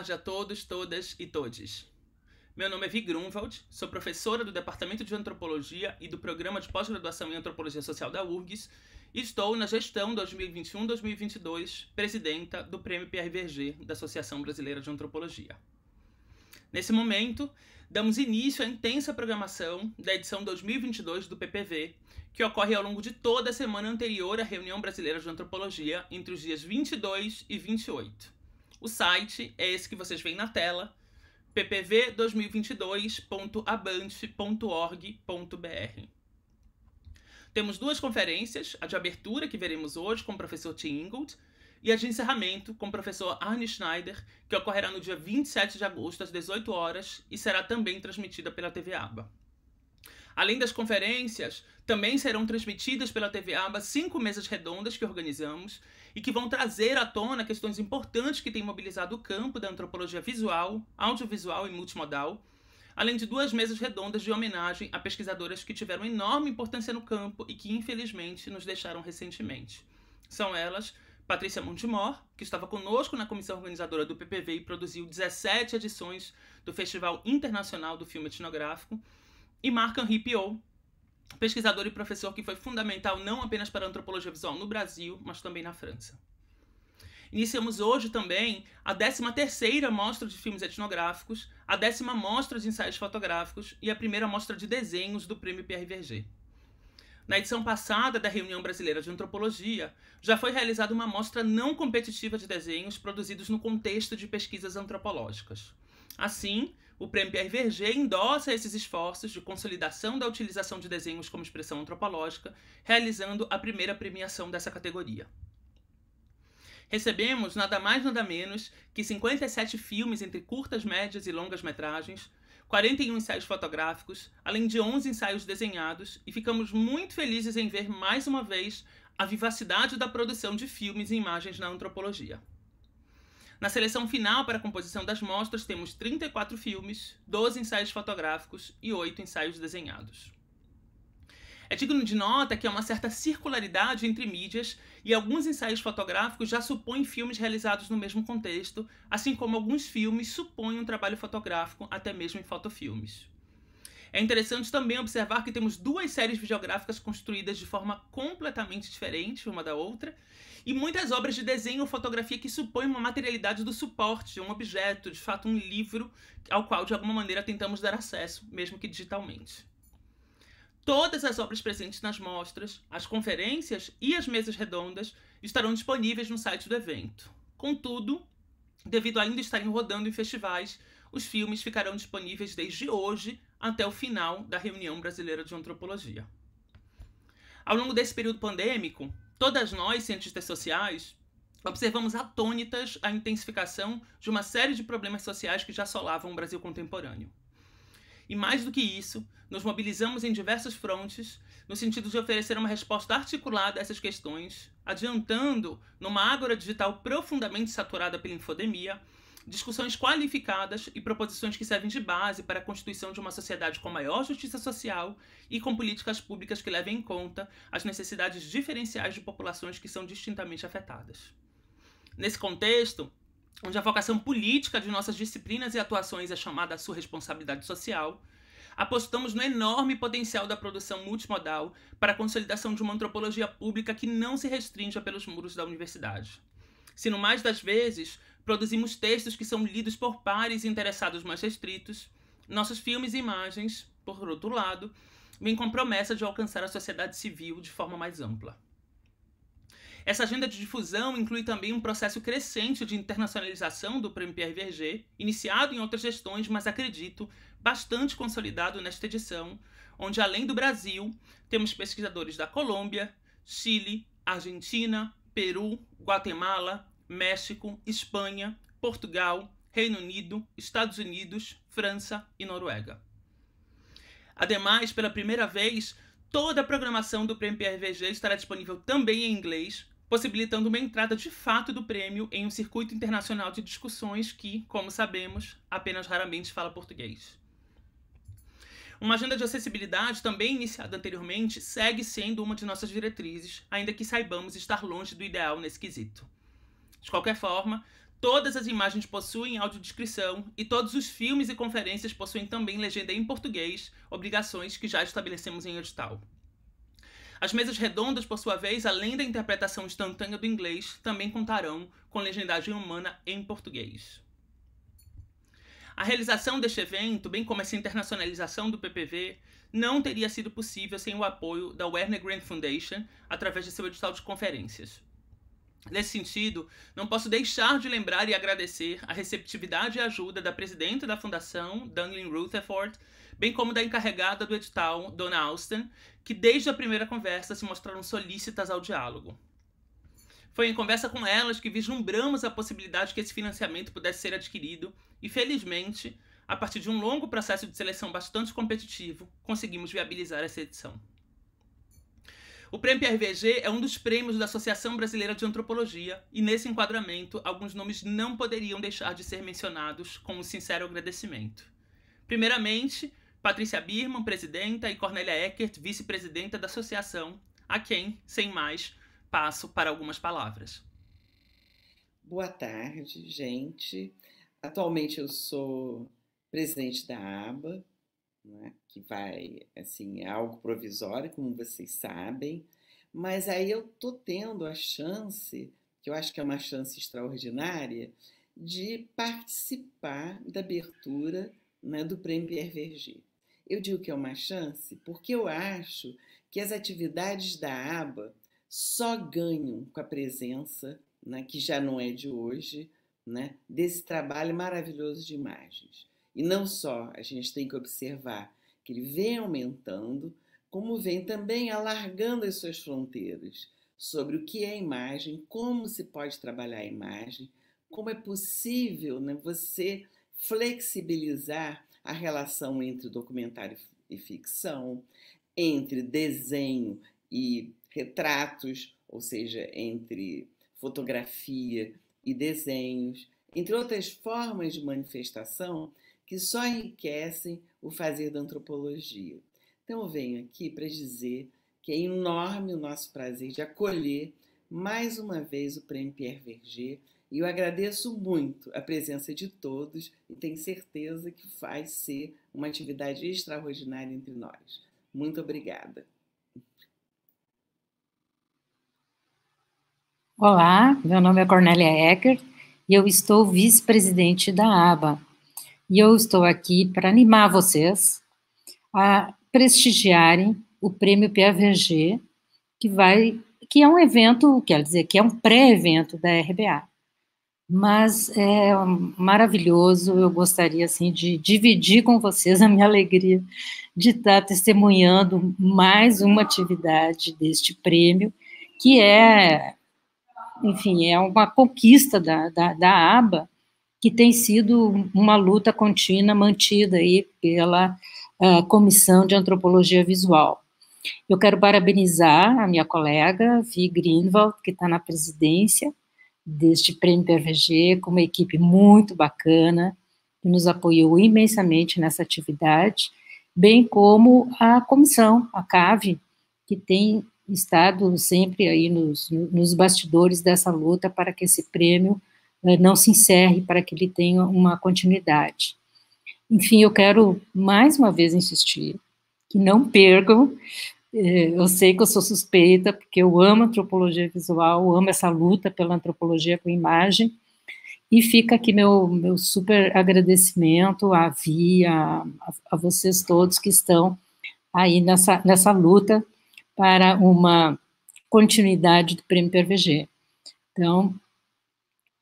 tarde a todos, todas e todes. Meu nome é Vi Grunwald, sou professora do Departamento de Antropologia e do Programa de Pós-Graduação em Antropologia Social da URGS e estou na gestão 2021-2022, presidenta do Prêmio PRVG da Associação Brasileira de Antropologia. Nesse momento, damos início à intensa programação da edição 2022 do PPV, que ocorre ao longo de toda a semana anterior à reunião brasileira de antropologia, entre os dias 22 e 28. O site é esse que vocês veem na tela, ppv2022.abante.org.br. Temos duas conferências, a de abertura, que veremos hoje, com o professor Tim Ingold, e a de encerramento, com o professor Arne Schneider, que ocorrerá no dia 27 de agosto, às 18 horas, e será também transmitida pela TV Aba. Além das conferências, também serão transmitidas pela TV Aba cinco mesas redondas que organizamos e que vão trazer à tona questões importantes que têm mobilizado o campo da antropologia visual, audiovisual e multimodal, além de duas mesas redondas de homenagem a pesquisadoras que tiveram enorme importância no campo e que, infelizmente, nos deixaram recentemente. São elas Patrícia Montemor, que estava conosco na comissão organizadora do PPV e produziu 17 edições do Festival Internacional do Filme Etnográfico, e Marc-Henri Piot, pesquisador e professor que foi fundamental não apenas para a antropologia visual no Brasil, mas também na França. Iniciamos hoje também a 13ª Mostra de Filmes Etnográficos, a décima Mostra de Ensaios Fotográficos e a primeira Mostra de Desenhos do Prêmio Pierre Verger. Na edição passada da Reunião Brasileira de Antropologia, já foi realizada uma mostra não competitiva de desenhos produzidos no contexto de pesquisas antropológicas. Assim, o Prêmio Pierre Verger endossa esses esforços de consolidação da utilização de desenhos como expressão antropológica, realizando a primeira premiação dessa categoria. Recebemos nada mais nada menos que 57 filmes entre curtas, médias e longas metragens, 41 ensaios fotográficos, além de 11 ensaios desenhados, e ficamos muito felizes em ver mais uma vez a vivacidade da produção de filmes e imagens na antropologia. Na seleção final para a composição das mostras temos 34 filmes, 12 ensaios fotográficos e 8 ensaios desenhados. É digno de nota que há uma certa circularidade entre mídias e alguns ensaios fotográficos já supõem filmes realizados no mesmo contexto, assim como alguns filmes supõem um trabalho fotográfico até mesmo em fotofilmes. É interessante também observar que temos duas séries videográficas construídas de forma completamente diferente uma da outra, e muitas obras de desenho ou fotografia que supõem uma materialidade do suporte, um objeto, de fato um livro, ao qual de alguma maneira tentamos dar acesso, mesmo que digitalmente. Todas as obras presentes nas mostras, as conferências e as mesas redondas estarão disponíveis no site do evento. Contudo, devido a ainda estarem rodando em festivais, os filmes ficarão disponíveis desde hoje até o final da reunião brasileira de antropologia. Ao longo desse período pandêmico, todas nós, cientistas sociais, observamos atônitas a intensificação de uma série de problemas sociais que já assolavam o Brasil contemporâneo. E mais do que isso, nos mobilizamos em diversos frontes no sentido de oferecer uma resposta articulada a essas questões, adiantando, numa ágora digital profundamente saturada pela infodemia, discussões qualificadas e proposições que servem de base para a constituição de uma sociedade com maior justiça social e com políticas públicas que levem em conta as necessidades diferenciais de populações que são distintamente afetadas. Nesse contexto, onde a vocação política de nossas disciplinas e atuações é chamada à sua responsabilidade social, apostamos no enorme potencial da produção multimodal para a consolidação de uma antropologia pública que não se restrinja pelos muros da universidade. Se no mais das vezes, Produzimos textos que são lidos por pares e interessados mais restritos. Nossos filmes e imagens, por outro lado, vêm com a promessa de alcançar a sociedade civil de forma mais ampla. Essa agenda de difusão inclui também um processo crescente de internacionalização do Prêmio Pierre Verger, iniciado em outras gestões, mas acredito bastante consolidado nesta edição, onde além do Brasil, temos pesquisadores da Colômbia, Chile, Argentina, Peru, Guatemala, México, Espanha, Portugal, Reino Unido, Estados Unidos, França e Noruega. Ademais, pela primeira vez, toda a programação do Prêmio PRVG estará disponível também em inglês, possibilitando uma entrada de fato do prêmio em um circuito internacional de discussões que, como sabemos, apenas raramente fala português. Uma agenda de acessibilidade, também iniciada anteriormente, segue sendo uma de nossas diretrizes, ainda que saibamos estar longe do ideal nesse quesito. De qualquer forma, todas as imagens possuem audiodescrição e todos os filmes e conferências possuem também legenda em português, obrigações que já estabelecemos em edital. As mesas redondas, por sua vez, além da interpretação instantânea do inglês, também contarão com legendagem humana em português. A realização deste evento, bem como essa internacionalização do PPV, não teria sido possível sem o apoio da Werner Grant Foundation através de seu edital de conferências. Nesse sentido, não posso deixar de lembrar e agradecer a receptividade e ajuda da presidenta da fundação, Dunlin Rutherford, bem como da encarregada do edital, Dona Austin, que desde a primeira conversa se mostraram solícitas ao diálogo. Foi em conversa com elas que vislumbramos a possibilidade que esse financiamento pudesse ser adquirido e, felizmente, a partir de um longo processo de seleção bastante competitivo, conseguimos viabilizar essa edição. O Prêmio PRVG é um dos prêmios da Associação Brasileira de Antropologia, e nesse enquadramento, alguns nomes não poderiam deixar de ser mencionados com um sincero agradecimento. Primeiramente, Patrícia Birman, presidenta, e Cornélia Eckert, vice-presidenta da associação, a quem, sem mais, passo para algumas palavras. Boa tarde, gente. Atualmente eu sou presidente da ABA, né, que vai, assim, é algo provisório, como vocês sabem, mas aí eu tô tendo a chance, que eu acho que é uma chance extraordinária, de participar da abertura né, do Prêmio Pierre Verger. Eu digo que é uma chance porque eu acho que as atividades da aba só ganham com a presença, né, que já não é de hoje, né, desse trabalho maravilhoso de imagens. E não só a gente tem que observar que ele vem aumentando, como vem também alargando as suas fronteiras sobre o que é imagem, como se pode trabalhar a imagem, como é possível né, você flexibilizar a relação entre documentário e ficção, entre desenho e retratos, ou seja, entre fotografia e desenhos, entre outras formas de manifestação que só enriquecem o fazer da antropologia. Então, eu venho aqui para dizer que é enorme o nosso prazer de acolher mais uma vez o Prêmio Pierre Verger e eu agradeço muito a presença de todos e tenho certeza que vai ser uma atividade extraordinária entre nós. Muito obrigada. Olá, meu nome é Cornélia Ecker e eu estou vice-presidente da ABA, e eu estou aqui para animar vocês a prestigiarem o Prêmio PAVG, que vai, que é um evento, quer dizer, que é um pré-evento da RBA. Mas é maravilhoso, eu gostaria assim de dividir com vocês a minha alegria de estar testemunhando mais uma atividade deste prêmio, que é, enfim, é uma conquista da, da, da aba, que tem sido uma luta contínua mantida aí pela uh, Comissão de Antropologia Visual. Eu quero parabenizar a minha colega Vi Greenwald, que está na presidência deste Prêmio PRVG, com uma equipe muito bacana, que nos apoiou imensamente nessa atividade, bem como a comissão, a CAVE, que tem estado sempre aí nos, nos bastidores dessa luta para que esse prêmio eh, não se encerre, para que ele tenha uma continuidade. Enfim, eu quero mais uma vez insistir que não percam. Eh, eu sei que eu sou suspeita, porque eu amo antropologia visual, amo essa luta pela antropologia com imagem. E fica aqui meu, meu super agradecimento à Vi, a, a vocês todos que estão aí nessa, nessa luta para uma continuidade do Prêmio PRVG. Então,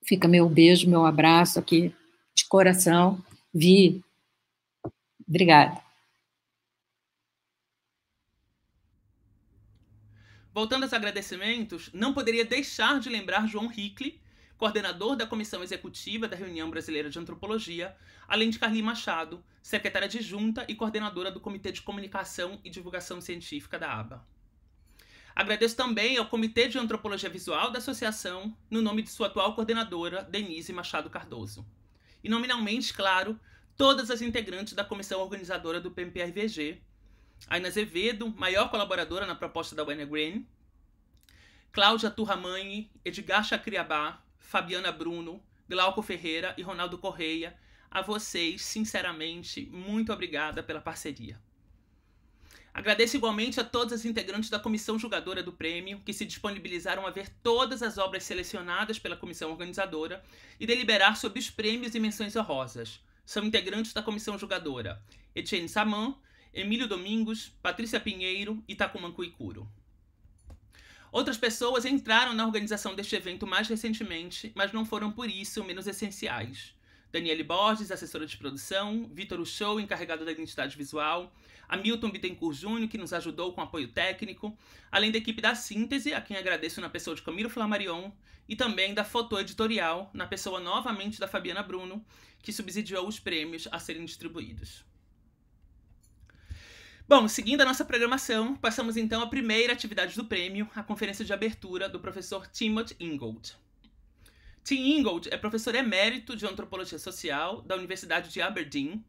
Fica meu beijo, meu abraço aqui de coração. Vi. Obrigada. Voltando aos agradecimentos, não poderia deixar de lembrar João Hickley, coordenador da Comissão Executiva da Reunião Brasileira de Antropologia, além de Carly Machado, secretária adjunta e coordenadora do Comitê de Comunicação e Divulgação Científica da ABA. Agradeço também ao Comitê de Antropologia Visual da Associação, no nome de sua atual coordenadora, Denise Machado Cardoso. E, nominalmente, claro, todas as integrantes da comissão organizadora do PMPRVG, Aina Azevedo, maior colaboradora na proposta da Wayne Green, Cláudia Turramani, Edgar Chacriabá, Fabiana Bruno, Glauco Ferreira e Ronaldo Correia, a vocês, sinceramente, muito obrigada pela parceria. Agradeço igualmente a todos os integrantes da comissão julgadora do prêmio que se disponibilizaram a ver todas as obras selecionadas pela comissão organizadora e deliberar sobre os prêmios e menções honrosas. São integrantes da comissão julgadora: Etienne Saman, Emílio Domingos, Patrícia Pinheiro e Takuman Kuikuro. Outras pessoas entraram na organização deste evento mais recentemente, mas não foram por isso menos essenciais. Daniele Borges, assessora de produção, Vitor Uchow, encarregado da identidade visual, a Milton Bittencourt Júnior, que nos ajudou com apoio técnico, além da equipe da síntese, a quem agradeço na pessoa de Camilo Flammarion, e também da fotoeditorial, na pessoa novamente da Fabiana Bruno, que subsidiou os prêmios a serem distribuídos. Bom, seguindo a nossa programação, passamos então à primeira atividade do prêmio, a conferência de abertura do professor Timothy Ingold. Tim Ingold é professor emérito de antropologia social da Universidade de Aberdeen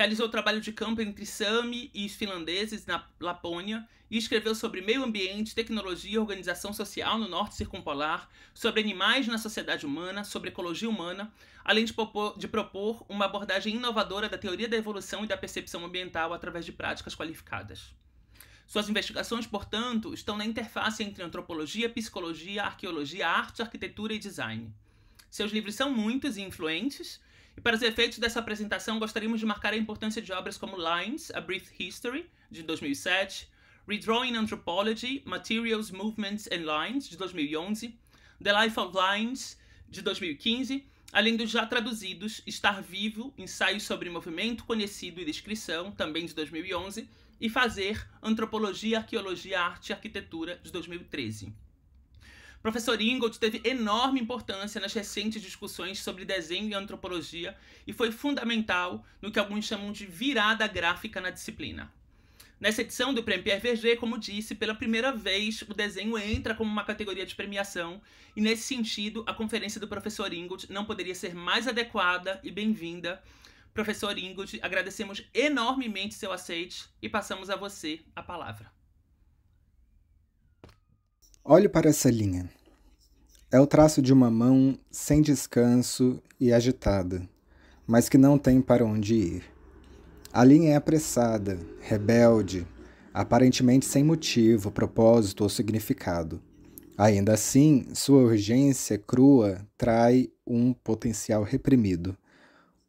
Realizou trabalho de campo entre Sami e os finlandeses na Lapônia e escreveu sobre meio ambiente, tecnologia e organização social no norte circumpolar, sobre animais na sociedade humana, sobre ecologia humana, além de propor, de propor uma abordagem inovadora da teoria da evolução e da percepção ambiental através de práticas qualificadas. Suas investigações, portanto, estão na interface entre antropologia, psicologia, arqueologia, arte, arquitetura e design. Seus livros são muitos e influentes, e para os efeitos dessa apresentação, gostaríamos de marcar a importância de obras como Lines, A Brief History, de 2007, Redrawing Anthropology, Materials, Movements and Lines, de 2011, The Life of Lines, de 2015, além dos já traduzidos Estar Vivo, Ensaios sobre Movimento, Conhecido e Descrição, também de 2011, e Fazer, Antropologia, Arqueologia, Arte e Arquitetura, de 2013. Professor Ingold teve enorme importância nas recentes discussões sobre desenho e antropologia e foi fundamental no que alguns chamam de virada gráfica na disciplina. Nessa edição do Prêmio Pierre Verger, como disse, pela primeira vez o desenho entra como uma categoria de premiação, e nesse sentido, a conferência do professor Ingold não poderia ser mais adequada e bem-vinda. Professor Ingold, agradecemos enormemente seu aceite e passamos a você a palavra. Olhe para essa linha. É o traço de uma mão sem descanso e agitada, mas que não tem para onde ir. A linha é apressada, rebelde, aparentemente sem motivo, propósito ou significado. Ainda assim, sua urgência crua trai um potencial reprimido.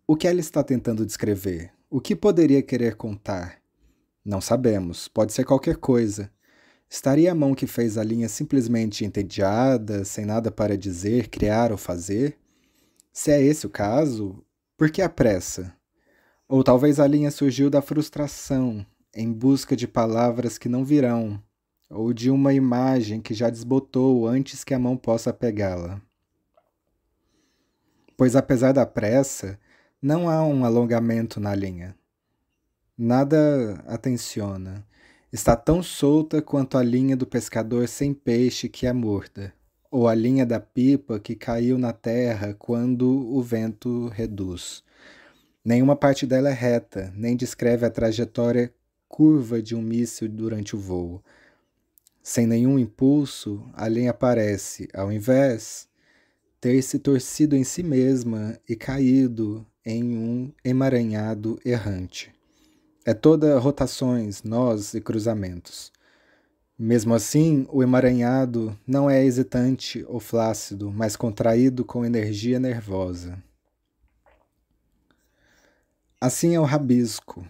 O que ela está tentando descrever? O que poderia querer contar? Não sabemos, pode ser qualquer coisa. Estaria a mão que fez a linha simplesmente entediada, sem nada para dizer, criar ou fazer? Se é esse o caso, por que a pressa? Ou talvez a linha surgiu da frustração, em busca de palavras que não virão, ou de uma imagem que já desbotou antes que a mão possa pegá-la. Pois apesar da pressa, não há um alongamento na linha. Nada atenciona está tão solta quanto a linha do pescador sem peixe que é morta, ou a linha da pipa que caiu na terra quando o vento reduz. Nenhuma parte dela é reta, nem descreve a trajetória curva de um míssil durante o voo. Sem nenhum impulso, a linha parece, ao invés, ter se torcido em si mesma e caído em um emaranhado errante. É toda rotações, nós e cruzamentos. Mesmo assim, o emaranhado não é hesitante ou flácido, mas contraído com energia nervosa. Assim é o rabisco.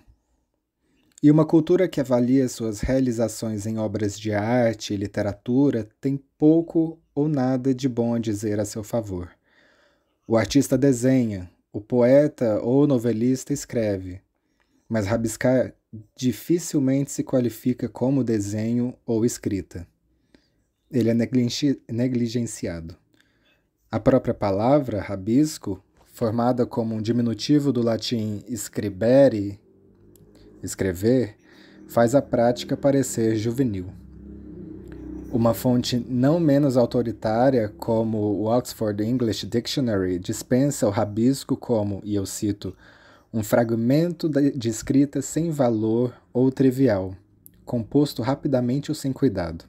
E uma cultura que avalia suas realizações em obras de arte e literatura tem pouco ou nada de bom a dizer a seu favor. O artista desenha, o poeta ou o novelista escreve mas rabiscar dificilmente se qualifica como desenho ou escrita. Ele é negligenciado. A própria palavra rabisco, formada como um diminutivo do latim scribere, escrever, faz a prática parecer juvenil. Uma fonte não menos autoritária, como o Oxford English Dictionary, dispensa o rabisco como, e eu cito, um fragmento de escrita sem valor ou trivial, composto rapidamente ou sem cuidado.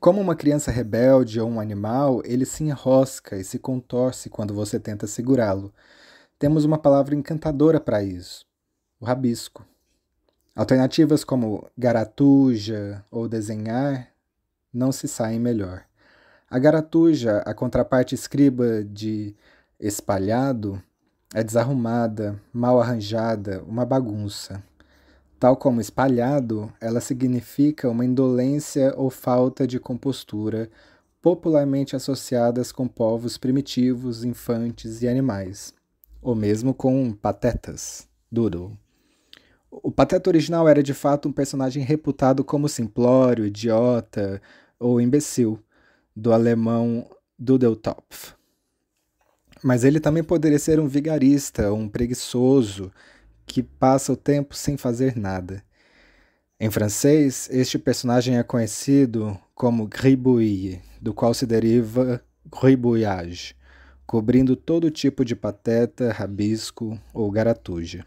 Como uma criança rebelde ou um animal, ele se enrosca e se contorce quando você tenta segurá-lo. Temos uma palavra encantadora para isso: o rabisco. Alternativas como garatuja ou desenhar não se saem melhor. A garatuja, a contraparte escriba de espalhado, é desarrumada, mal arranjada, uma bagunça. Tal como espalhado, ela significa uma indolência ou falta de compostura, popularmente associadas com povos primitivos, infantes e animais, ou mesmo com patetas, Doodle. O pateta original era de fato um personagem reputado como simplório, idiota ou imbecil, do alemão Dudeltopf mas ele também poderia ser um vigarista, um preguiçoso que passa o tempo sem fazer nada. Em francês, este personagem é conhecido como gribouille, do qual se deriva gribouillage, cobrindo todo tipo de pateta, rabisco ou garatuja.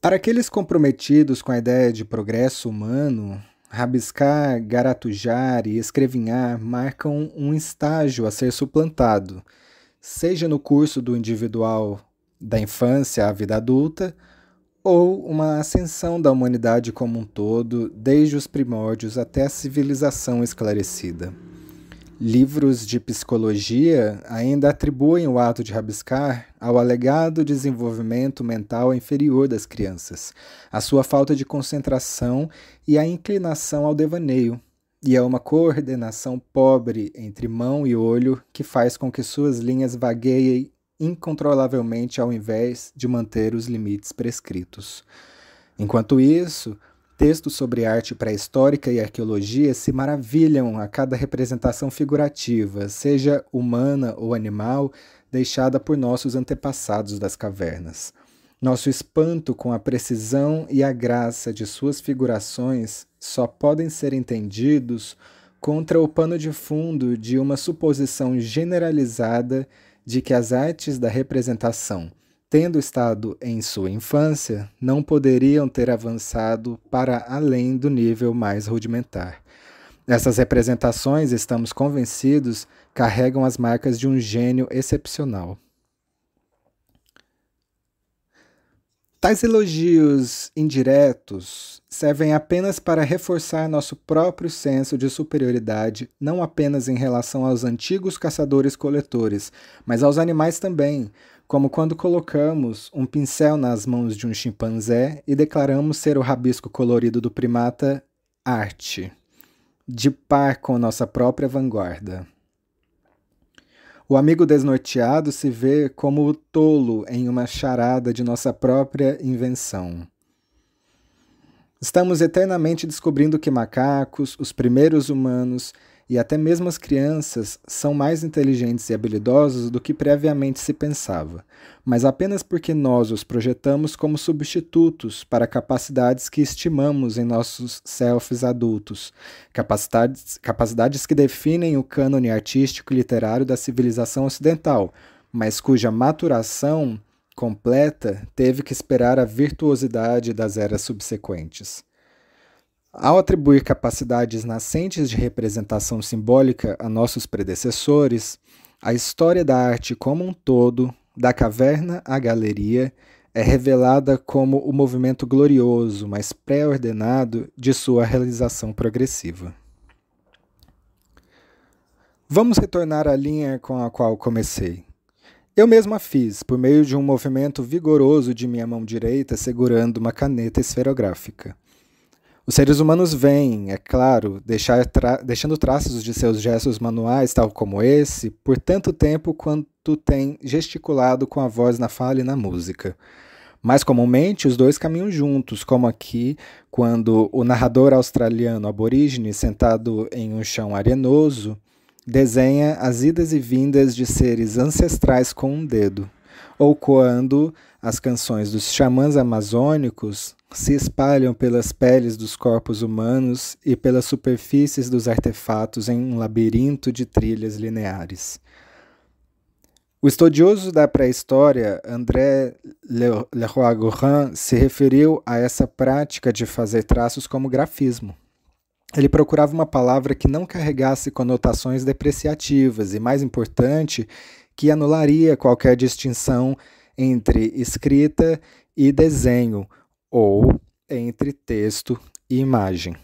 Para aqueles comprometidos com a ideia de progresso humano, Rabiscar, garatujar e escrevinhar marcam um estágio a ser suplantado, seja no curso do individual da infância à vida adulta, ou uma ascensão da humanidade como um todo, desde os primórdios até a civilização esclarecida. Livros de psicologia ainda atribuem o ato de rabiscar ao alegado desenvolvimento mental inferior das crianças, à sua falta de concentração e à inclinação ao devaneio, e a uma coordenação pobre entre mão e olho que faz com que suas linhas vagueiem incontrolavelmente ao invés de manter os limites prescritos. Enquanto isso, Textos sobre arte pré-histórica e arqueologia se maravilham a cada representação figurativa, seja humana ou animal, deixada por nossos antepassados das cavernas. Nosso espanto com a precisão e a graça de suas figurações só podem ser entendidos contra o pano de fundo de uma suposição generalizada de que as artes da representação, tendo estado em sua infância, não poderiam ter avançado para além do nível mais rudimentar. Essas representações, estamos convencidos, carregam as marcas de um gênio excepcional. Tais elogios indiretos servem apenas para reforçar nosso próprio senso de superioridade, não apenas em relação aos antigos caçadores-coletores, mas aos animais também, como quando colocamos um pincel nas mãos de um chimpanzé e declaramos ser o rabisco colorido do primata arte, de par com nossa própria vanguarda. O amigo desnorteado se vê como o tolo em uma charada de nossa própria invenção. Estamos eternamente descobrindo que macacos, os primeiros humanos, e até mesmo as crianças são mais inteligentes e habilidosos do que previamente se pensava, mas apenas porque nós os projetamos como substitutos para capacidades que estimamos em nossos selves adultos, capacidades, capacidades que definem o cânone artístico e literário da civilização ocidental, mas cuja maturação completa teve que esperar a virtuosidade das eras subsequentes. Ao atribuir capacidades nascentes de representação simbólica a nossos predecessores, a história da arte como um todo, da caverna à galeria, é revelada como o movimento glorioso, mas pré-ordenado, de sua realização progressiva. Vamos retornar à linha com a qual comecei. Eu mesma fiz, por meio de um movimento vigoroso de minha mão direita segurando uma caneta esferográfica. Os seres humanos vêm, é claro, tra deixando traços de seus gestos manuais, tal como esse, por tanto tempo quanto têm gesticulado com a voz na fala e na música. Mais comumente, os dois caminham juntos, como aqui, quando o narrador australiano aborígene, sentado em um chão arenoso, desenha as idas e vindas de seres ancestrais com um dedo, ou quando as canções dos xamãs amazônicos se espalham pelas peles dos corpos humanos e pelas superfícies dos artefatos em um labirinto de trilhas lineares. O estudioso da pré-história André Leroy-Gorin se referiu a essa prática de fazer traços como grafismo. Ele procurava uma palavra que não carregasse conotações depreciativas e, mais importante, que anularia qualquer distinção entre escrita e desenho ou entre texto e imagem.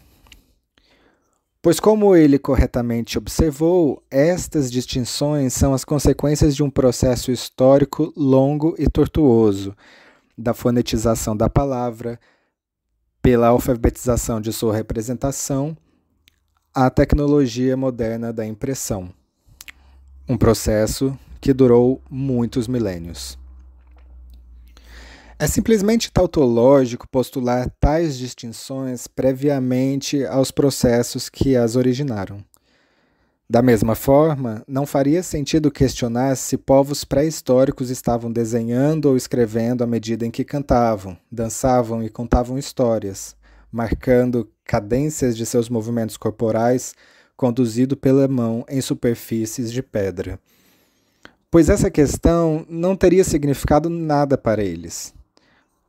Pois, como ele corretamente observou, estas distinções são as consequências de um processo histórico longo e tortuoso, da fonetização da palavra, pela alfabetização de sua representação, à tecnologia moderna da impressão. Um processo que durou muitos milênios. É simplesmente tautológico postular tais distinções previamente aos processos que as originaram. Da mesma forma, não faria sentido questionar se povos pré-históricos estavam desenhando ou escrevendo à medida em que cantavam, dançavam e contavam histórias, marcando cadências de seus movimentos corporais conduzido pela mão em superfícies de pedra. Pois essa questão não teria significado nada para eles.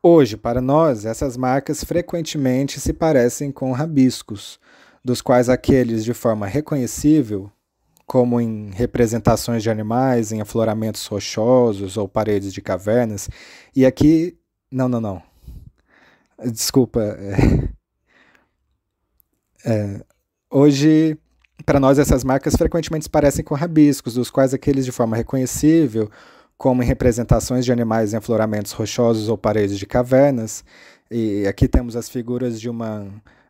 Hoje, para nós, essas marcas frequentemente se parecem com rabiscos, dos quais aqueles de forma reconhecível, como em representações de animais, em afloramentos rochosos ou paredes de cavernas, e aqui. Não, não, não. Desculpa. É... É... Hoje. Para nós, essas marcas frequentemente se parecem com rabiscos, dos quais aqueles de forma reconhecível, como em representações de animais em afloramentos rochosos ou paredes de cavernas. E aqui temos as figuras de uma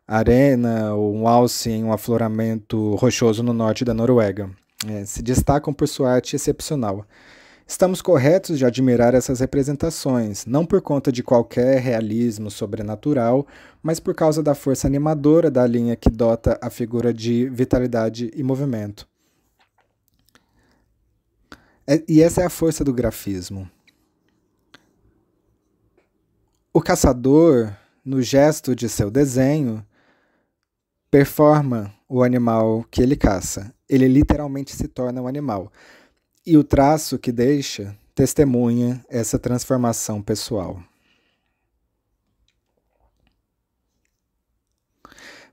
arena ou um alce em um afloramento rochoso no norte da Noruega. É, se destacam por sua arte excepcional. Estamos corretos de admirar essas representações, não por conta de qualquer realismo sobrenatural, mas por causa da força animadora da linha que dota a figura de vitalidade e movimento. É, e essa é a força do grafismo. O caçador, no gesto de seu desenho, performa o animal que ele caça. Ele literalmente se torna um animal. E o traço que deixa testemunha essa transformação pessoal.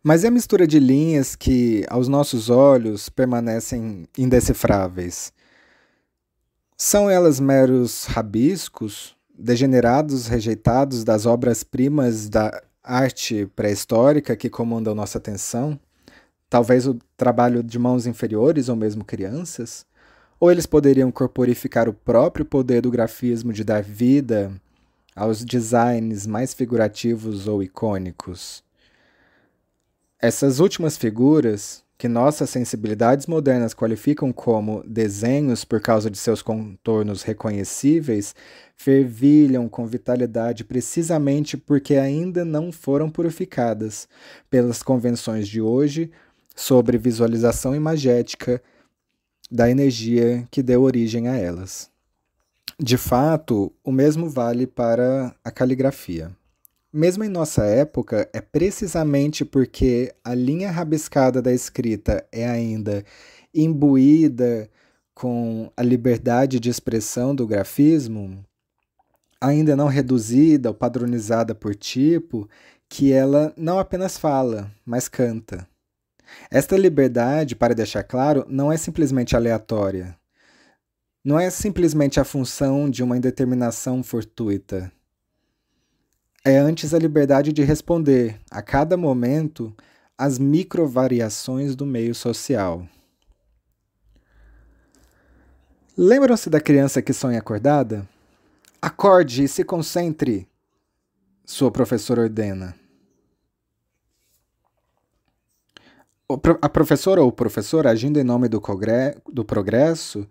Mas é a mistura de linhas que, aos nossos olhos, permanecem indecifráveis? São elas meros rabiscos, degenerados, rejeitados das obras-primas da arte pré-histórica que comandam nossa atenção? Talvez o trabalho de mãos inferiores ou mesmo crianças? Ou eles poderiam corporificar o próprio poder do grafismo de dar vida aos designs mais figurativos ou icônicos? Essas últimas figuras, que nossas sensibilidades modernas qualificam como desenhos por causa de seus contornos reconhecíveis, fervilham com vitalidade precisamente porque ainda não foram purificadas pelas convenções de hoje sobre visualização imagética da energia que deu origem a elas. De fato, o mesmo vale para a caligrafia. Mesmo em nossa época, é precisamente porque a linha rabiscada da escrita é ainda imbuída com a liberdade de expressão do grafismo, ainda não reduzida ou padronizada por tipo, que ela não apenas fala, mas canta. Esta liberdade, para deixar claro, não é simplesmente aleatória. Não é simplesmente a função de uma indeterminação fortuita é antes a liberdade de responder, a cada momento, às microvariações do meio social. Lembram-se da criança que sonha acordada? Acorde e se concentre, sua professora ordena. A professora ou professor, agindo em nome do, do progresso,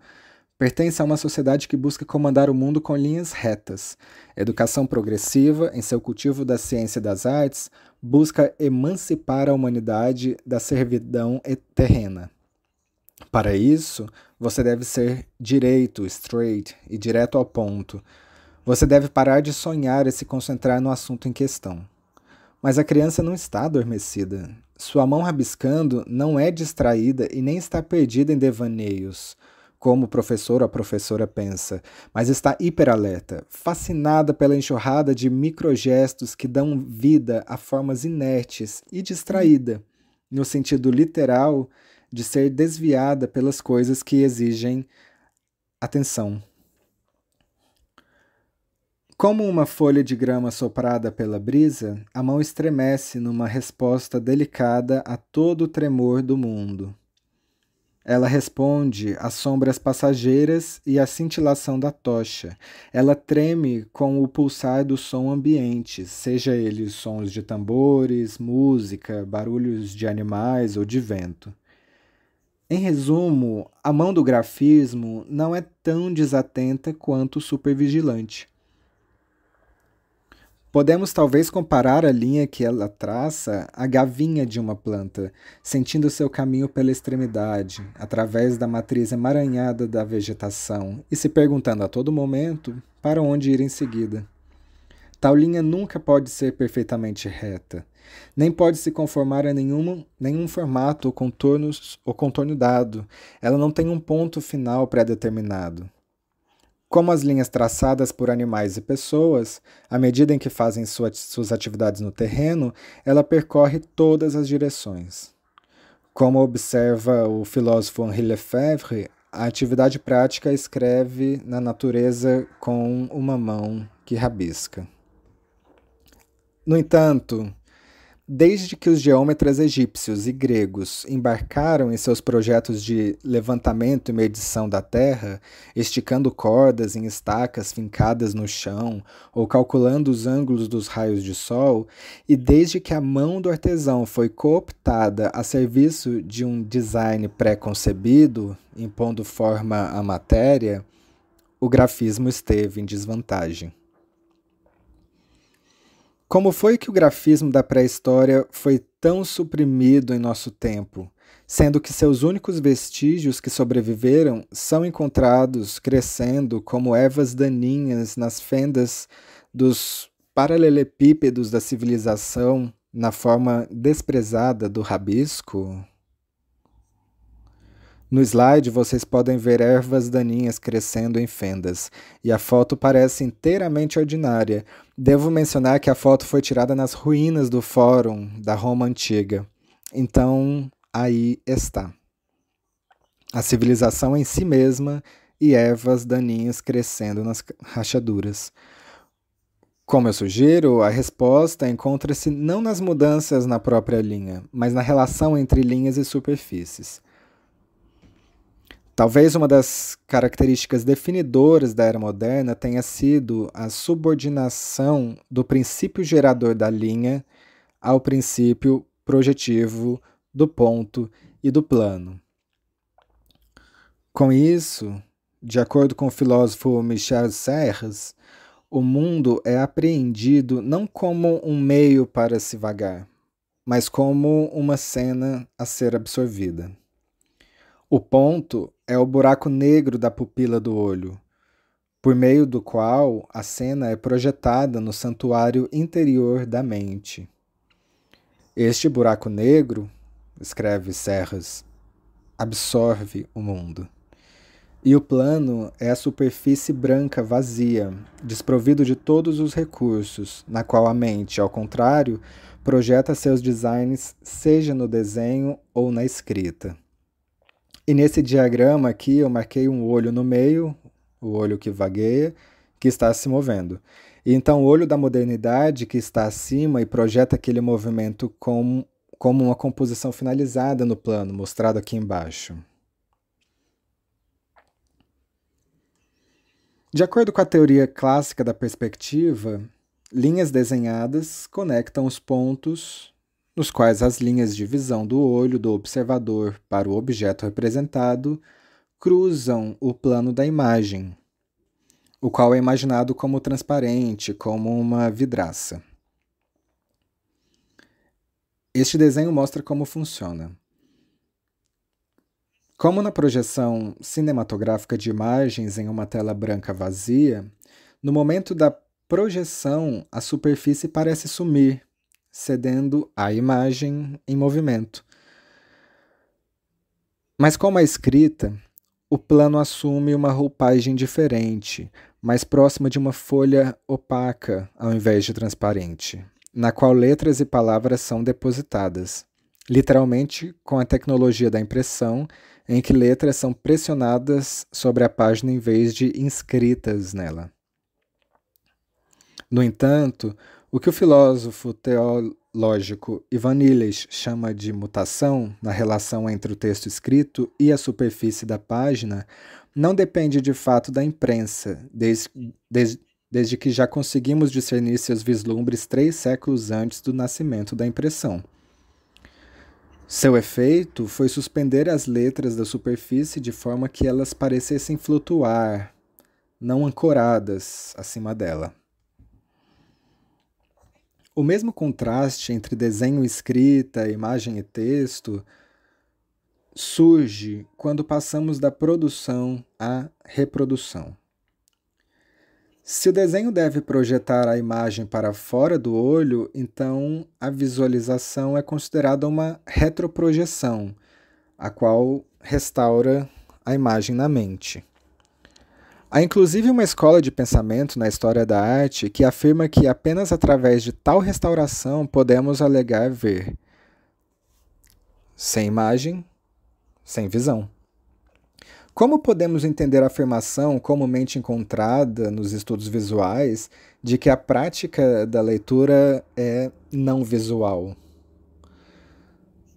pertence a uma sociedade que busca comandar o mundo com linhas retas. Educação progressiva, em seu cultivo da ciência e das artes, busca emancipar a humanidade da servidão terrena. Para isso, você deve ser direito, straight e direto ao ponto. Você deve parar de sonhar e se concentrar no assunto em questão. Mas a criança não está adormecida. Sua mão rabiscando não é distraída e nem está perdida em devaneios como o professor ou a professora pensa, mas está hiperalerta, fascinada pela enxurrada de microgestos que dão vida a formas inertes e distraída, no sentido literal de ser desviada pelas coisas que exigem atenção. Como uma folha de grama soprada pela brisa, a mão estremece numa resposta delicada a todo o tremor do mundo. Ela responde às sombras passageiras e à cintilação da tocha. Ela treme com o pulsar do som ambiente, seja ele sons de tambores, música, barulhos de animais ou de vento. Em resumo, a mão do grafismo não é tão desatenta quanto o supervigilante. Podemos talvez comparar a linha que ela traça à gavinha de uma planta, sentindo seu caminho pela extremidade, através da matriz emaranhada da vegetação e se perguntando a todo momento para onde ir em seguida. Tal linha nunca pode ser perfeitamente reta, nem pode se conformar a nenhum nenhum formato ou, contornos, ou contorno dado. Ela não tem um ponto final pré-determinado. Como as linhas traçadas por animais e pessoas, à medida em que fazem suas atividades no terreno, ela percorre todas as direções. Como observa o filósofo Henri Lefebvre, a atividade prática escreve na natureza com uma mão que rabisca. No entanto, Desde que os geômetras egípcios e gregos embarcaram em seus projetos de levantamento e medição da terra, esticando cordas em estacas fincadas no chão ou calculando os ângulos dos raios de sol, e desde que a mão do artesão foi cooptada a serviço de um design pré-concebido, impondo forma à matéria, o grafismo esteve em desvantagem. Como foi que o grafismo da pré-história foi tão suprimido em nosso tempo, sendo que seus únicos vestígios que sobreviveram são encontrados crescendo como ervas daninhas nas fendas dos paralelepípedos da civilização na forma desprezada do rabisco? No slide vocês podem ver ervas daninhas crescendo em fendas, e a foto parece inteiramente ordinária. Devo mencionar que a foto foi tirada nas ruínas do Fórum da Roma Antiga. Então, aí está. A civilização em si mesma e ervas daninhas crescendo nas rachaduras. Como eu sugiro, a resposta encontra-se não nas mudanças na própria linha, mas na relação entre linhas e superfícies. Talvez uma das características definidoras da era moderna tenha sido a subordinação do princípio gerador da linha ao princípio projetivo do ponto e do plano. Com isso, de acordo com o filósofo Michel Serres, o mundo é apreendido não como um meio para se vagar, mas como uma cena a ser absorvida. O ponto é o buraco negro da pupila do olho, por meio do qual a cena é projetada no santuário interior da mente. Este buraco negro, escreve Serras, absorve o mundo. E o plano é a superfície branca vazia, desprovido de todos os recursos, na qual a mente, ao contrário, projeta seus designs, seja no desenho ou na escrita. E nesse diagrama aqui eu marquei um olho no meio, o olho que vagueia, que está se movendo. E então o olho da modernidade que está acima e projeta aquele movimento com, como uma composição finalizada no plano, mostrado aqui embaixo. De acordo com a teoria clássica da perspectiva, linhas desenhadas conectam os pontos nos quais as linhas de visão do olho do observador para o objeto representado cruzam o plano da imagem, o qual é imaginado como transparente, como uma vidraça. Este desenho mostra como funciona. Como na projeção cinematográfica de imagens em uma tela branca vazia, no momento da projeção a superfície parece sumir cedendo à imagem em movimento. Mas como a escrita, o plano assume uma roupagem diferente, mais próxima de uma folha opaca ao invés de transparente, na qual letras e palavras são depositadas, literalmente com a tecnologia da impressão, em que letras são pressionadas sobre a página em vez de inscritas nela. No entanto, o que o filósofo teológico Ivan Illich chama de mutação na relação entre o texto escrito e a superfície da página não depende de fato da imprensa, desde, desde, desde que já conseguimos discernir seus vislumbres três séculos antes do nascimento da impressão. Seu efeito foi suspender as letras da superfície de forma que elas parecessem flutuar, não ancoradas acima dela. O mesmo contraste entre desenho e escrita, imagem e texto surge quando passamos da produção à reprodução. Se o desenho deve projetar a imagem para fora do olho, então a visualização é considerada uma retroprojeção, a qual restaura a imagem na mente. Há inclusive uma escola de pensamento na história da arte que afirma que apenas através de tal restauração podemos alegar ver. Sem imagem, sem visão. Como podemos entender a afirmação comumente encontrada nos estudos visuais de que a prática da leitura é não visual?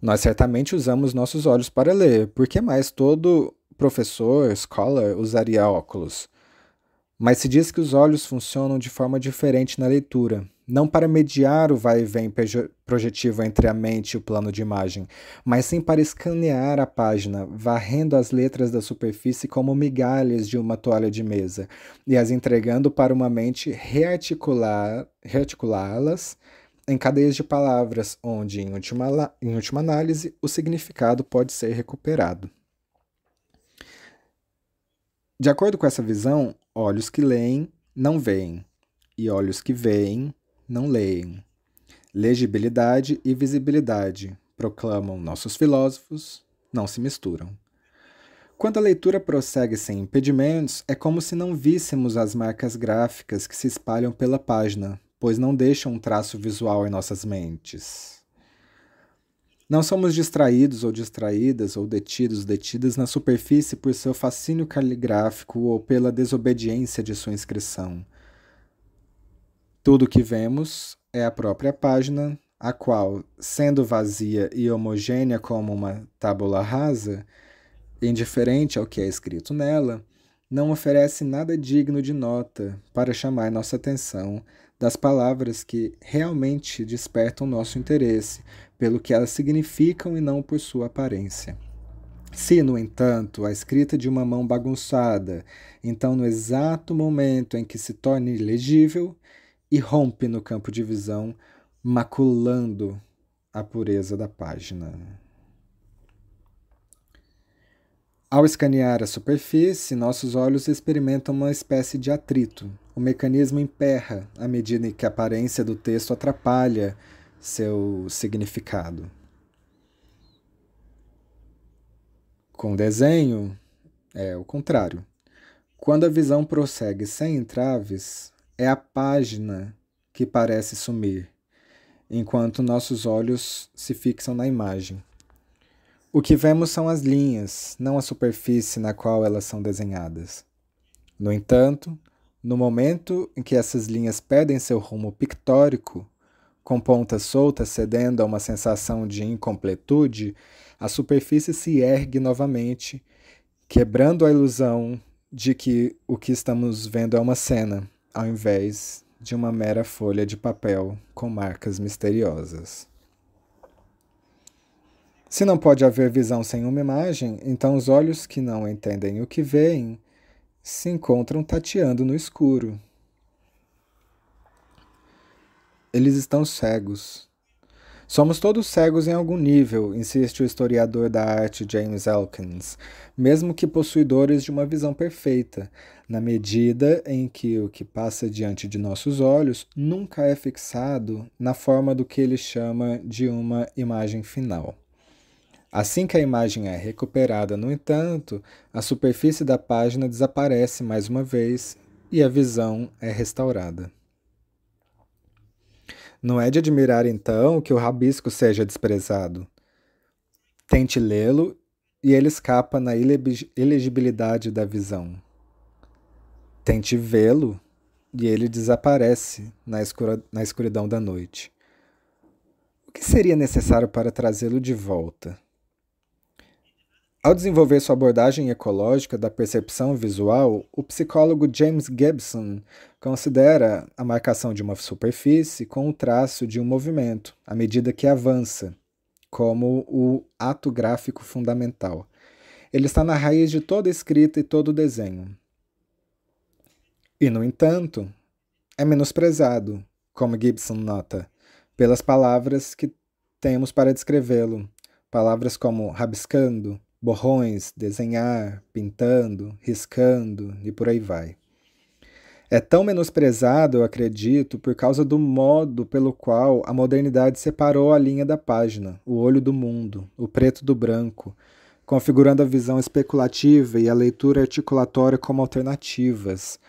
Nós certamente usamos nossos olhos para ler, porque mais todo professor, scholar, usaria óculos. Mas se diz que os olhos funcionam de forma diferente na leitura, não para mediar o vai e vem projetivo entre a mente e o plano de imagem, mas sim para escanear a página, varrendo as letras da superfície como migalhas de uma toalha de mesa e as entregando para uma mente rearticular, rearticulá-las em cadeias de palavras, onde, em última, em última análise, o significado pode ser recuperado. De acordo com essa visão, olhos que leem não veem, e olhos que veem não leem. Legibilidade e visibilidade, proclamam nossos filósofos, não se misturam. Quando a leitura prossegue sem impedimentos, é como se não víssemos as marcas gráficas que se espalham pela página, pois não deixam um traço visual em nossas mentes. Não somos distraídos ou distraídas ou detidos, detidas na superfície por seu fascínio caligráfico ou pela desobediência de sua inscrição. Tudo o que vemos é a própria página, a qual, sendo vazia e homogênea como uma tábula rasa, indiferente ao que é escrito nela, não oferece nada digno de nota para chamar nossa atenção das palavras que realmente despertam nosso interesse, pelo que elas significam e não por sua aparência. Se, no entanto, a escrita de uma mão bagunçada, então no exato momento em que se torna ilegível, irrompe no campo de visão, maculando a pureza da página. Ao escanear a superfície, nossos olhos experimentam uma espécie de atrito. O mecanismo emperra à medida em que a aparência do texto atrapalha seu significado. Com desenho, é o contrário. Quando a visão prossegue sem entraves, é a página que parece sumir, enquanto nossos olhos se fixam na imagem. O que vemos são as linhas, não a superfície na qual elas são desenhadas. No entanto, no momento em que essas linhas perdem seu rumo pictórico, com pontas soltas cedendo a uma sensação de incompletude, a superfície se ergue novamente, quebrando a ilusão de que o que estamos vendo é uma cena, ao invés de uma mera folha de papel com marcas misteriosas. Se não pode haver visão sem uma imagem, então os olhos que não entendem o que veem se encontram tateando no escuro, eles estão cegos. Somos todos cegos em algum nível, insiste o historiador da arte James Elkins, mesmo que possuidores de uma visão perfeita, na medida em que o que passa diante de nossos olhos nunca é fixado na forma do que ele chama de uma imagem final. Assim que a imagem é recuperada, no entanto, a superfície da página desaparece mais uma vez e a visão é restaurada. Não é de admirar, então, que o rabisco seja desprezado. Tente lê-lo e ele escapa na elegibilidade da visão. Tente vê-lo e ele desaparece na, escura, na escuridão da noite. O que seria necessário para trazê-lo de volta? Ao desenvolver sua abordagem ecológica da percepção visual, o psicólogo James Gibson Considera a marcação de uma superfície com o traço de um movimento à medida que avança, como o ato gráfico fundamental. Ele está na raiz de toda escrita e todo desenho. E, no entanto, é menosprezado, como Gibson nota, pelas palavras que temos para descrevê-lo. Palavras como rabiscando, borrões, desenhar, pintando, riscando e por aí vai. É tão menosprezado, eu acredito, por causa do modo pelo qual a modernidade separou a linha da página, o olho do mundo, o preto do branco, configurando a visão especulativa e a leitura articulatória como alternativas,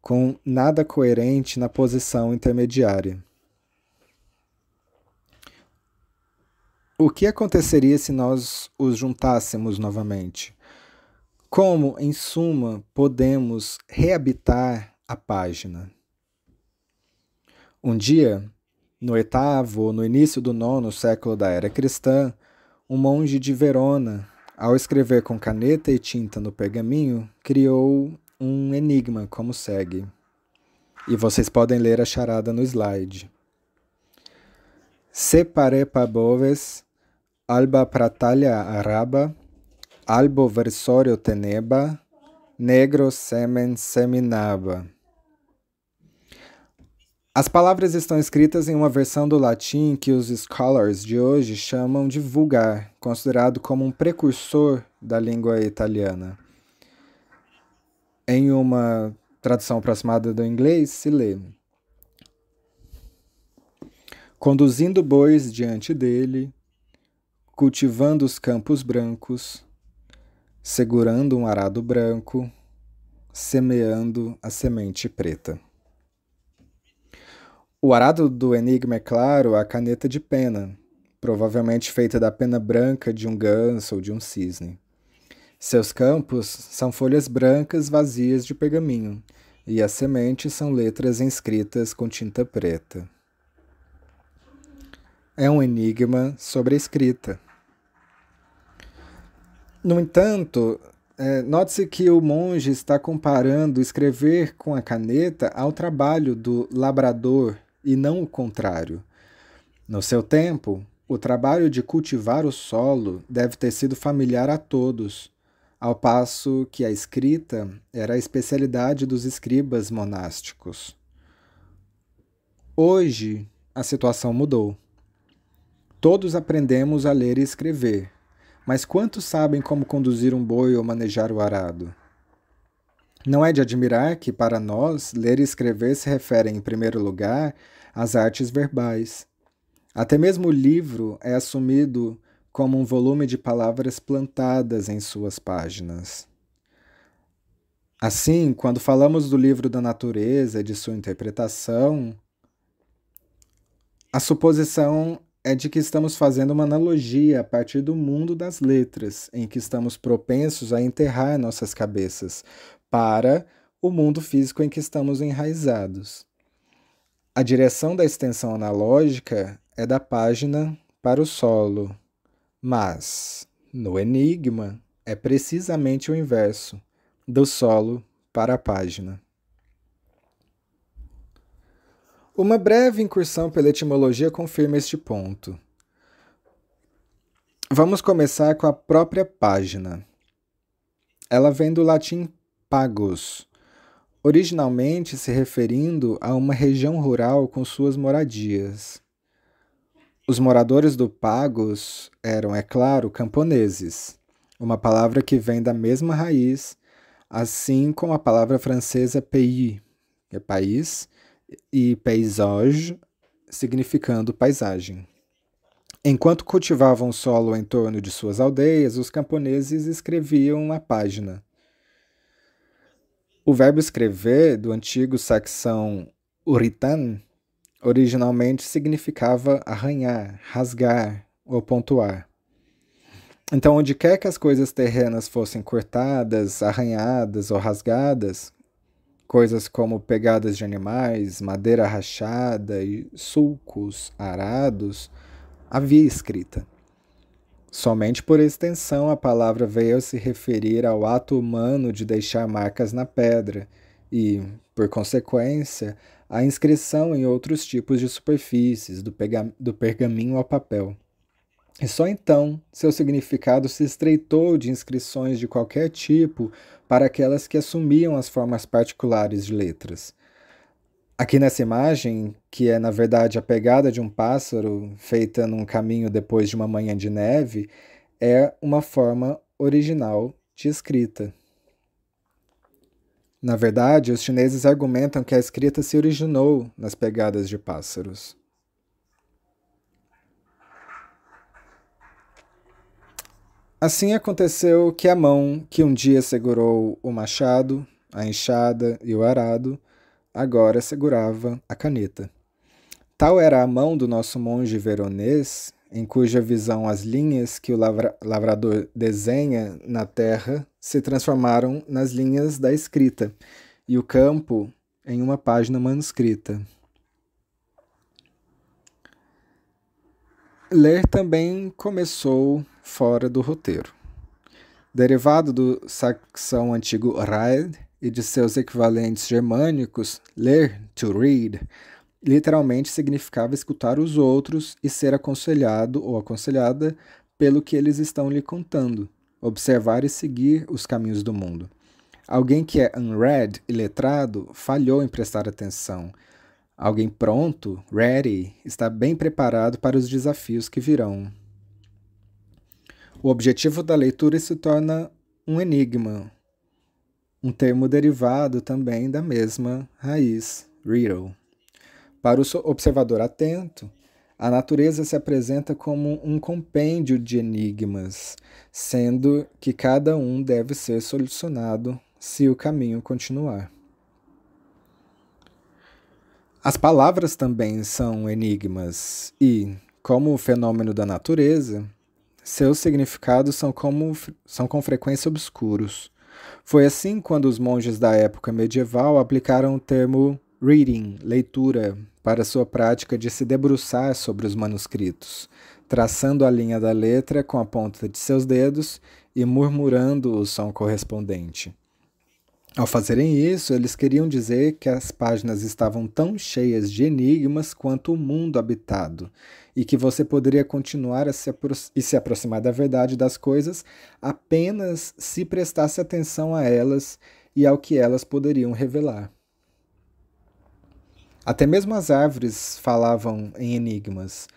com nada coerente na posição intermediária. O que aconteceria se nós os juntássemos novamente? Como, em suma, podemos reabitar a página. Um dia, no oitavo ou no início do nono século da era cristã, um monge de Verona, ao escrever com caneta e tinta no pergaminho, criou um enigma como segue. E vocês podem ler a charada no slide. Separe paboves, alba pratalha araba, albo versorio teneba, negro semen seminaba. As palavras estão escritas em uma versão do latim que os scholars de hoje chamam de vulgar, considerado como um precursor da língua italiana. Em uma tradução aproximada do inglês, se lê: Conduzindo bois diante dele, cultivando os campos brancos, segurando um arado branco, semeando a semente preta. O arado do enigma é claro a caneta de pena, provavelmente feita da pena branca de um ganso ou de um cisne. Seus campos são folhas brancas vazias de pergaminho, e as sementes são letras inscritas com tinta preta. É um enigma sobre a escrita. No entanto, é, note-se que o monge está comparando escrever com a caneta ao trabalho do labrador e não o contrário. No seu tempo, o trabalho de cultivar o solo deve ter sido familiar a todos, ao passo que a escrita era a especialidade dos escribas monásticos. Hoje, a situação mudou. Todos aprendemos a ler e escrever, mas quantos sabem como conduzir um boi ou manejar o arado? Não é de admirar que, para nós, ler e escrever se referem, em primeiro lugar, as artes verbais. Até mesmo o livro é assumido como um volume de palavras plantadas em suas páginas. Assim, quando falamos do livro da natureza e de sua interpretação, a suposição é de que estamos fazendo uma analogia a partir do mundo das letras, em que estamos propensos a enterrar nossas cabeças, para o mundo físico em que estamos enraizados. A direção da extensão analógica é da página para o solo, mas no Enigma é precisamente o inverso, do solo para a página. Uma breve incursão pela etimologia confirma este ponto. Vamos começar com a própria página. Ela vem do latim pagos, originalmente se referindo a uma região rural com suas moradias. Os moradores do Pagos eram, é claro, camponeses, uma palavra que vem da mesma raiz, assim como a palavra francesa pays, que é país, e paysage, significando paisagem. Enquanto cultivavam solo em torno de suas aldeias, os camponeses escreviam a página, o verbo escrever, do antigo saxão uritan, originalmente significava arranhar, rasgar ou pontuar. Então, onde quer que as coisas terrenas fossem cortadas, arranhadas ou rasgadas, coisas como pegadas de animais, madeira rachada e sulcos arados, havia escrita. Somente por extensão a palavra veio se referir ao ato humano de deixar marcas na pedra e, por consequência, à inscrição em outros tipos de superfícies, do, do pergaminho ao papel. E só então seu significado se estreitou de inscrições de qualquer tipo para aquelas que assumiam as formas particulares de letras. Aqui nessa imagem, que é na verdade a pegada de um pássaro feita num caminho depois de uma manhã de neve, é uma forma original de escrita. Na verdade, os chineses argumentam que a escrita se originou nas pegadas de pássaros. Assim aconteceu que a mão que um dia segurou o machado, a enxada e o arado agora segurava a caneta. Tal era a mão do nosso monge veronês, em cuja visão as linhas que o lavra lavrador desenha na terra se transformaram nas linhas da escrita, e o campo em uma página manuscrita. Ler também começou fora do roteiro. Derivado do saxão antigo Raed, e de seus equivalentes germânicos, ler, to read, literalmente significava escutar os outros e ser aconselhado ou aconselhada pelo que eles estão lhe contando, observar e seguir os caminhos do mundo. Alguém que é unread e letrado falhou em prestar atenção. Alguém pronto, ready, está bem preparado para os desafios que virão. O objetivo da leitura se torna um enigma, um termo derivado também da mesma raiz, riddle. Para o observador atento, a natureza se apresenta como um compêndio de enigmas, sendo que cada um deve ser solucionado se o caminho continuar. As palavras também são enigmas e, como o fenômeno da natureza, seus significados são, como, são com frequência obscuros foi assim quando os monges da época medieval aplicaram o termo reading, leitura, para sua prática de se debruçar sobre os manuscritos, traçando a linha da letra com a ponta de seus dedos e murmurando o som correspondente. Ao fazerem isso, eles queriam dizer que as páginas estavam tão cheias de enigmas quanto o mundo habitado, e que você poderia continuar a se e se aproximar da verdade das coisas apenas se prestasse atenção a elas e ao que elas poderiam revelar. Até mesmo as árvores falavam em enigmas,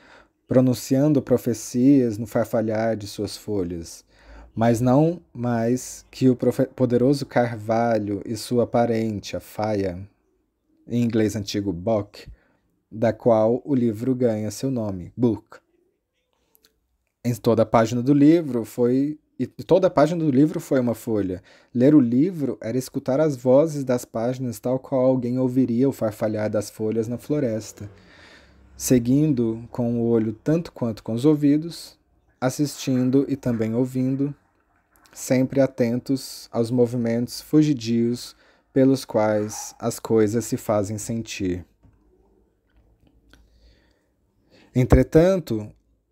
pronunciando profecias no farfalhar de suas folhas mas não mais que o poderoso carvalho e sua parente, a faia, em inglês antigo bock, da qual o livro ganha seu nome, Book. Em toda a página do livro foi e toda a página do livro foi uma folha. Ler o livro era escutar as vozes das páginas, tal qual alguém ouviria o farfalhar das folhas na floresta. Seguindo com o olho tanto quanto com os ouvidos, assistindo e também ouvindo, sempre atentos aos movimentos fugidios pelos quais as coisas se fazem sentir. Entretanto,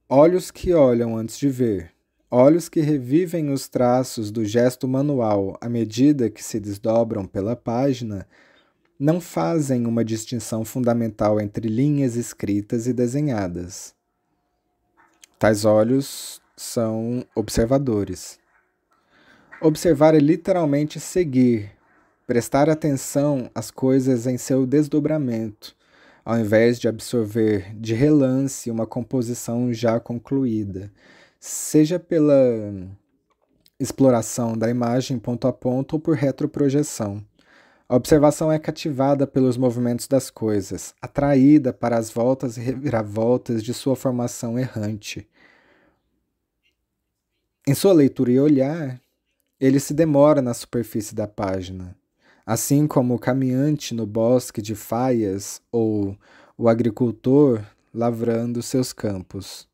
olhos que olham antes de ver, olhos que revivem os traços do gesto manual à medida que se desdobram pela página, não fazem uma distinção fundamental entre linhas escritas e desenhadas. Tais olhos são observadores. Observar é literalmente seguir, prestar atenção às coisas em seu desdobramento, ao invés de absorver de relance uma composição já concluída, seja pela exploração da imagem ponto a ponto ou por retroprojeção. A observação é cativada pelos movimentos das coisas, atraída para as voltas e reviravoltas de sua formação errante. Em sua leitura e olhar, ele se demora na superfície da página, Assim como o caminhante no bosque de faias ou o agricultor lavrando seus campos.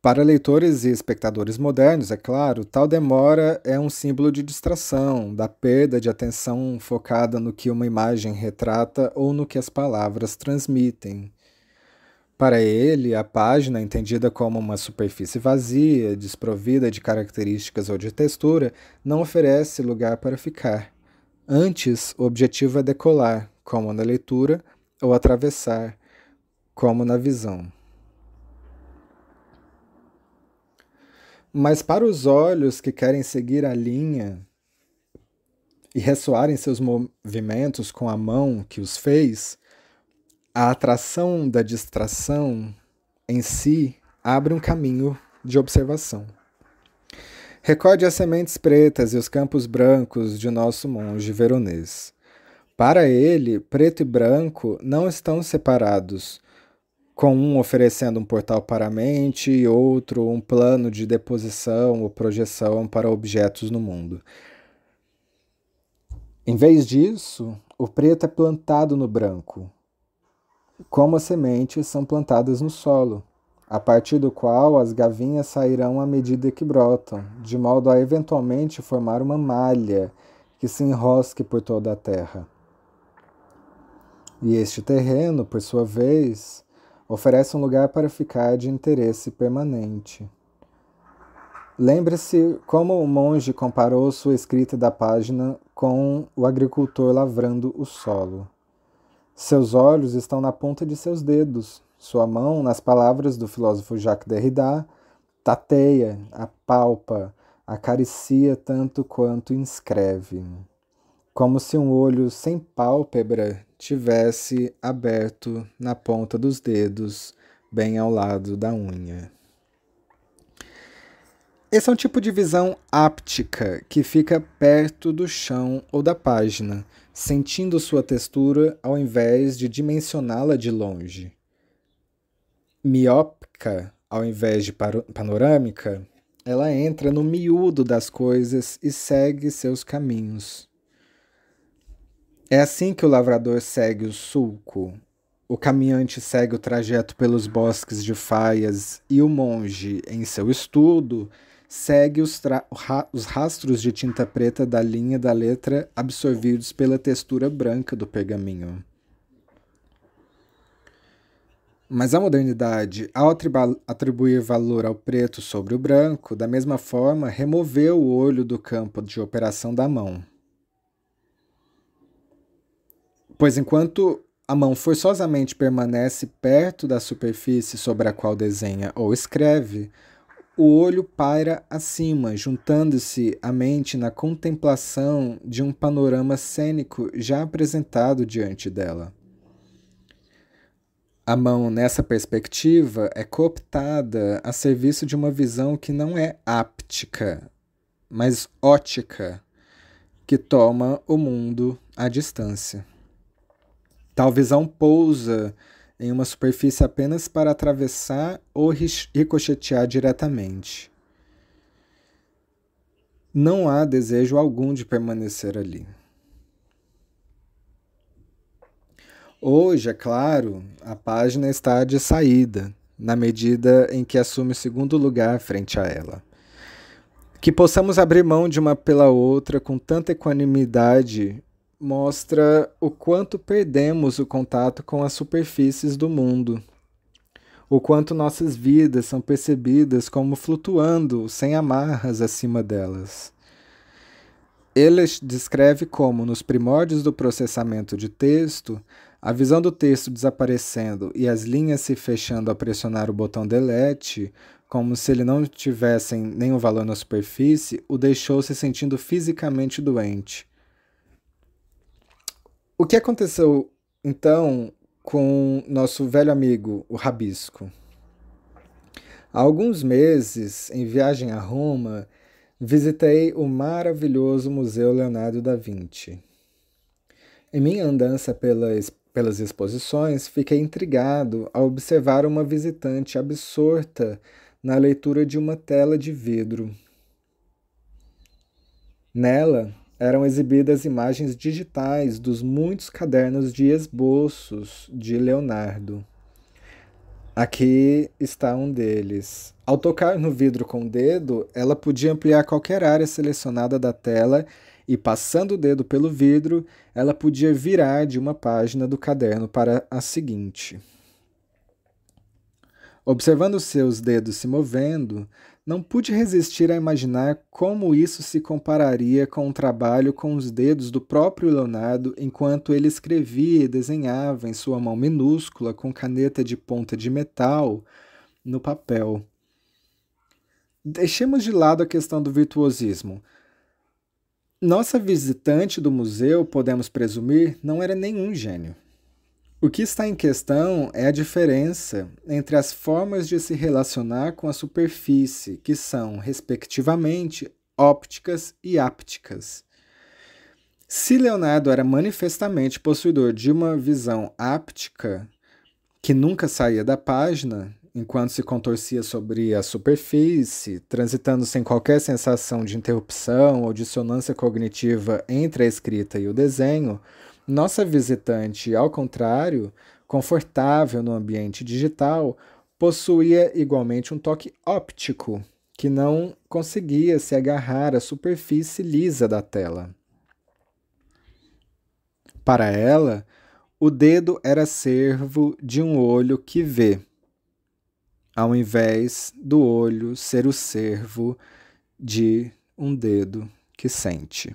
Para leitores e espectadores modernos, é claro, tal demora é um símbolo de distração, da perda de atenção focada no que uma imagem retrata ou no que as palavras transmitem. Para ele, a página, entendida como uma superfície vazia, desprovida de características ou de textura, não oferece lugar para ficar. Antes, o objetivo é decolar, como na leitura, ou atravessar, como na visão. Mas para os olhos que querem seguir a linha e ressoarem seus movimentos com a mão que os fez, a atração da distração em si abre um caminho de observação. Recorde as sementes pretas e os campos brancos de nosso monge veronês. Para ele, preto e branco não estão separados, com um oferecendo um portal para a mente e outro um plano de deposição ou projeção para objetos no mundo. Em vez disso, o preto é plantado no branco, como as sementes são plantadas no solo, a partir do qual as gavinhas sairão à medida que brotam, de modo a eventualmente formar uma malha que se enrosque por toda a terra. E este terreno, por sua vez, oferece um lugar para ficar de interesse permanente. Lembre-se como o monge comparou sua escrita da página com o agricultor lavrando o solo. Seus olhos estão na ponta de seus dedos, sua mão, nas palavras do filósofo Jacques Derrida, tateia, apalpa, acaricia tanto quanto inscreve. Como se um olho sem pálpebra tivesse aberto na ponta dos dedos, bem ao lado da unha. Esse é um tipo de visão áptica que fica perto do chão ou da página sentindo sua textura ao invés de dimensioná-la de longe. Miópica ao invés de panorâmica, ela entra no miúdo das coisas e segue seus caminhos. É assim que o lavrador segue o sulco, o caminhante segue o trajeto pelos bosques de faias e o monge, em seu estudo, segue os, ra os rastros de tinta preta da linha da letra absorvidos pela textura branca do pergaminho. Mas a modernidade, ao atribuir valor ao preto sobre o branco, da mesma forma removeu o olho do campo de operação da mão. Pois enquanto a mão forçosamente permanece perto da superfície sobre a qual desenha ou escreve, o olho paira acima, juntando-se à mente na contemplação de um panorama cênico já apresentado diante dela. A mão, nessa perspectiva, é cooptada a serviço de uma visão que não é áptica, mas ótica, que toma o mundo à distância. Tal visão pousa em uma superfície apenas para atravessar ou ricochetear diretamente. Não há desejo algum de permanecer ali. Hoje, é claro, a página está de saída, na medida em que assume o segundo lugar frente a ela. Que possamos abrir mão de uma pela outra com tanta equanimidade mostra o quanto perdemos o contato com as superfícies do mundo, o quanto nossas vidas são percebidas como flutuando sem amarras acima delas. Ele descreve como, nos primórdios do processamento de texto, a visão do texto desaparecendo e as linhas se fechando ao pressionar o botão delete, como se ele não tivessem nenhum valor na superfície, o deixou se sentindo fisicamente doente. O que aconteceu então com nosso velho amigo, o Rabisco? Há alguns meses, em viagem a Roma, visitei o maravilhoso Museu Leonardo da Vinci. Em minha andança pelas, pelas exposições, fiquei intrigado ao observar uma visitante absorta na leitura de uma tela de vidro. Nela, eram exibidas imagens digitais dos muitos cadernos de esboços de Leonardo. Aqui está um deles. Ao tocar no vidro com o dedo, ela podia ampliar qualquer área selecionada da tela e, passando o dedo pelo vidro, ela podia virar de uma página do caderno para a seguinte. Observando seus dedos se movendo, não pude resistir a imaginar como isso se compararia com o trabalho com os dedos do próprio Leonardo enquanto ele escrevia e desenhava em sua mão minúscula com caneta de ponta de metal no papel. Deixemos de lado a questão do virtuosismo. Nossa visitante do museu, podemos presumir, não era nenhum gênio. O que está em questão é a diferença entre as formas de se relacionar com a superfície, que são, respectivamente, ópticas e ápticas. Se Leonardo era manifestamente possuidor de uma visão áptica, que nunca saía da página, enquanto se contorcia sobre a superfície, transitando sem qualquer sensação de interrupção ou dissonância cognitiva entre a escrita e o desenho, nossa visitante, ao contrário, confortável no ambiente digital, possuía igualmente um toque óptico, que não conseguia se agarrar à superfície lisa da tela. Para ela, o dedo era servo de um olho que vê, ao invés do olho ser o servo de um dedo que sente.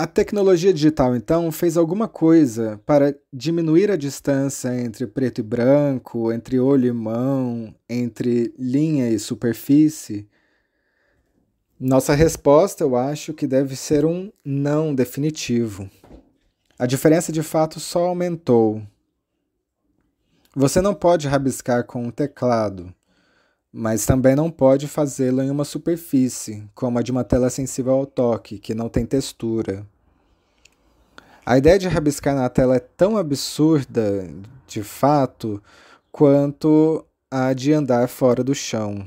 A tecnologia digital, então, fez alguma coisa para diminuir a distância entre preto e branco, entre olho e mão, entre linha e superfície? Nossa resposta, eu acho que deve ser um não definitivo. A diferença de fato só aumentou. Você não pode rabiscar com um teclado mas também não pode fazê-lo em uma superfície, como a de uma tela sensível ao toque, que não tem textura. A ideia de rabiscar na tela é tão absurda, de fato, quanto a de andar fora do chão.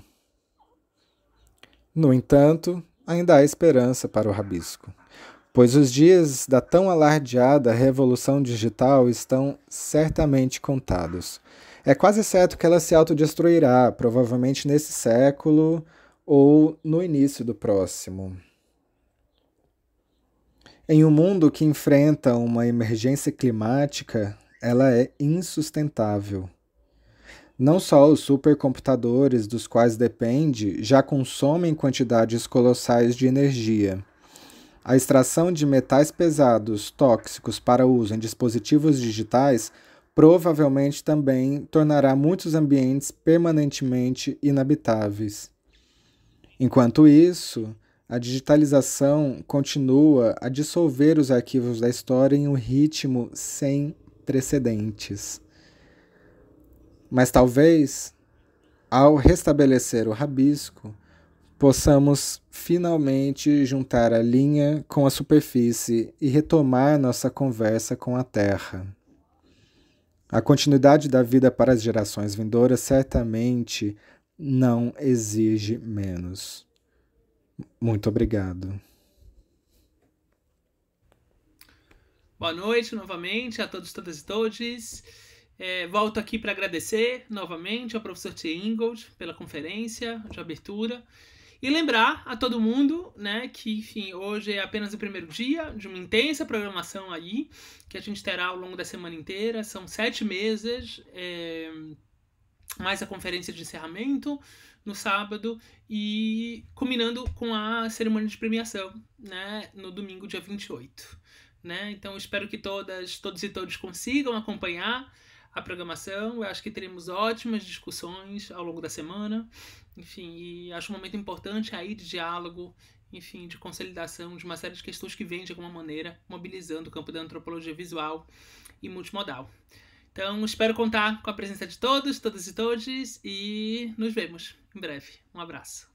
No entanto, ainda há esperança para o rabisco, pois os dias da tão alardeada revolução digital estão certamente contados é quase certo que ela se autodestruirá, provavelmente nesse século ou no início do próximo. Em um mundo que enfrenta uma emergência climática, ela é insustentável. Não só os supercomputadores dos quais depende já consomem quantidades colossais de energia. A extração de metais pesados tóxicos para uso em dispositivos digitais provavelmente também tornará muitos ambientes permanentemente inabitáveis. Enquanto isso, a digitalização continua a dissolver os arquivos da história em um ritmo sem precedentes. Mas talvez, ao restabelecer o rabisco, possamos finalmente juntar a linha com a superfície e retomar nossa conversa com a Terra. A continuidade da vida para as gerações vindouras certamente não exige menos. Muito obrigado. Boa noite novamente a todos, todas e todos. É, volto aqui para agradecer novamente ao professor T. Ingold pela conferência de abertura. E lembrar a todo mundo, né, que enfim, hoje é apenas o primeiro dia de uma intensa programação aí, que a gente terá ao longo da semana inteira. São sete meses, é, mais a conferência de encerramento no sábado e combinando com a cerimônia de premiação, né, no domingo, dia 28. Né? Então espero que todas, todos e todos consigam acompanhar a programação. Eu acho que teremos ótimas discussões ao longo da semana. Enfim, e acho um momento importante aí de diálogo, enfim, de consolidação de uma série de questões que vem de alguma maneira mobilizando o campo da antropologia visual e multimodal. Então, espero contar com a presença de todos, todas e todes, e nos vemos em breve. Um abraço.